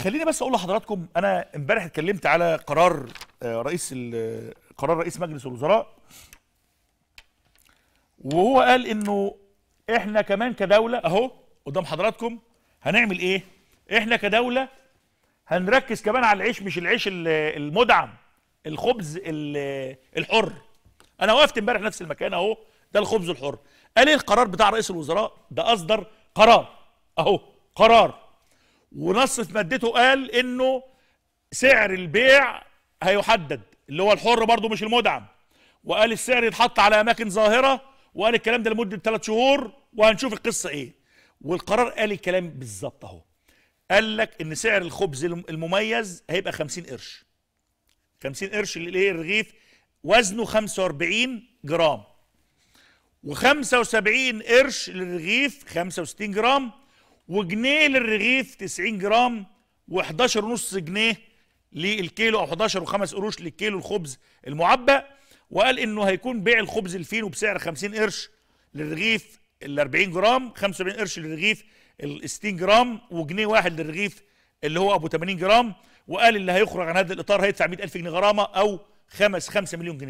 خليني بس اقول لحضراتكم انا امبارح اتكلمت على قرار آه، رئيس قرار رئيس مجلس الوزراء وهو قال انه احنا كمان كدوله اهو قدام حضراتكم هنعمل ايه احنا كدوله هنركز كمان على العيش مش العيش المدعم الخبز الحر انا وقفت امبارح نفس المكان اهو ده الخبز الحر قال ايه القرار بتاع رئيس الوزراء ده اصدر قرار اهو قرار ونص في مادته قال انه سعر البيع هيحدد اللي هو الحر برضه مش المدعم وقال السعر يتحط على اماكن ظاهره وقال الكلام ده لمده ثلاث شهور وهنشوف القصه ايه والقرار قال الكلام بالظبط اهو قال لك ان سعر الخبز المميز هيبقى 50 قرش 50 قرش اللي ايه الرغيف وزنه 45 جرام و75 قرش للرغيف 65 جرام وجنيه للرغيف 90 جرام و 115 جنيه للكيلو او 11 و5 قروش للكيلو الخبز المعبأ وقال انه هيكون بيع الخبز الفينو بسعر 50 قرش للرغيف ال 40 جرام 75 قرش للرغيف ال 60 جرام وجنيه واحد للرغيف اللي هو ابو 80 جرام وقال اللي هيخرج عن هذا الاطار هيدفع 100000 جنيه غرامه او 5 5 مليون جنيه